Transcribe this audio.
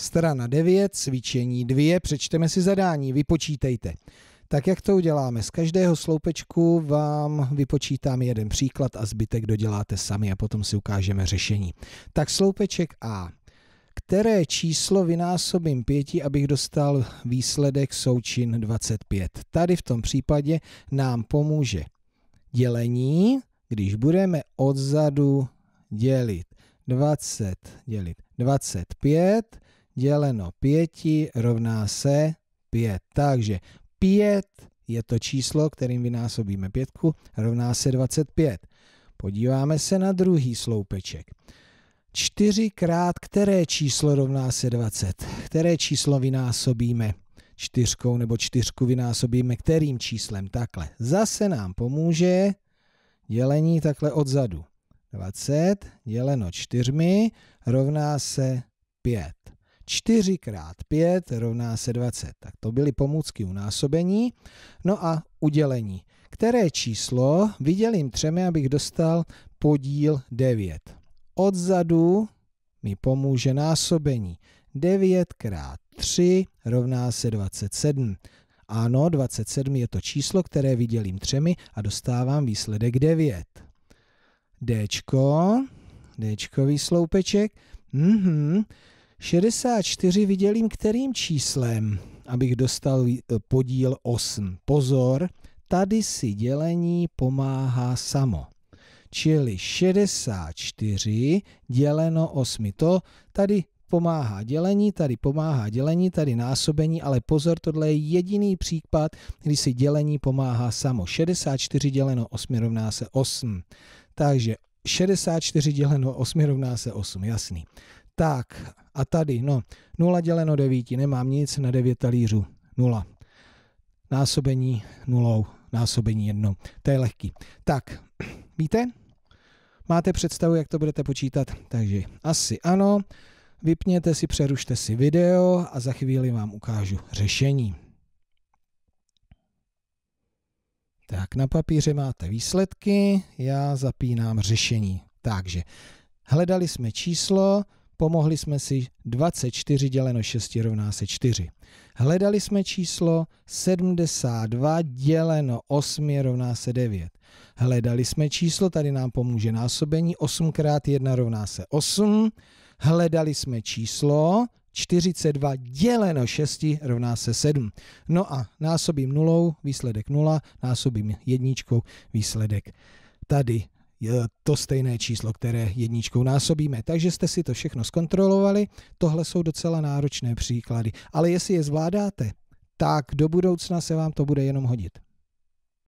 Strana 9, cvičení 2, přečteme si zadání, vypočítejte. Tak jak to uděláme? Z každého sloupečku vám vypočítám jeden příklad a zbytek doděláte sami a potom si ukážeme řešení. Tak sloupeček A. Které číslo vynásobím 5, abych dostal výsledek součin 25? Tady v tom případě nám pomůže dělení, když budeme odzadu dělit 20 dělit 25 děleno 5 rovná se 5. Takže 5 je to číslo, kterým vynásobíme pětku, rovná se 25. Podíváme se na druhý sloupeček. 4 krát které číslo rovná se 20? Které číslo vynásobíme čtyřkou nebo čtyřku vynásobíme kterým číslem? Takhle. Zase nám pomůže dělení takhle odzadu. 20 děleno čtyřmi rovná se 5. 4 x 5 rovná se 20. Tak to byly pomůcky u násobení. No a udělení. Které číslo vydělím třemi, abych dostal podíl 9. Odzadu mi pomůže násobení. 9 x 3 rovná se 27. Ano, 27 je to číslo, které vydělím třemi a dostávám výsledek 9. Dčko, Dčkový sloupeček, Mm -hmm. 64 vydělím kterým číslem, abych dostal eh, podíl 8. Pozor, tady si dělení pomáhá samo. Čili 64 děleno 8. To tady pomáhá dělení, tady pomáhá dělení, tady násobení, ale pozor, tohle je jediný případ, kdy si dělení pomáhá samo. 64 děleno 8 rovná se 8. Takže 64 děleno 8 rovná se 8, jasný. Tak a tady, no, 0 děleno 9, nemám nic na 9 talířů, 0. Násobení 0, násobení 1. to je lehký. Tak, víte? Máte představu, jak to budete počítat? Takže asi ano, vypněte si, přerušte si video a za chvíli vám ukážu řešení. Tak na papíře máte výsledky, já zapínám řešení. Takže hledali jsme číslo Pomohli jsme si 24 děleno 6 rovná se 4. Hledali jsme číslo 72 děleno 8 rovná se 9. Hledali jsme číslo, tady nám pomůže násobení, 8 krát 1 rovná se 8. Hledali jsme číslo 42 děleno 6 rovná se 7. No a násobím nulou, výsledek 0, násobím jedničkou, výsledek tady je to stejné číslo, které jedničkou násobíme. Takže jste si to všechno zkontrolovali. Tohle jsou docela náročné příklady. Ale jestli je zvládáte, tak do budoucna se vám to bude jenom hodit.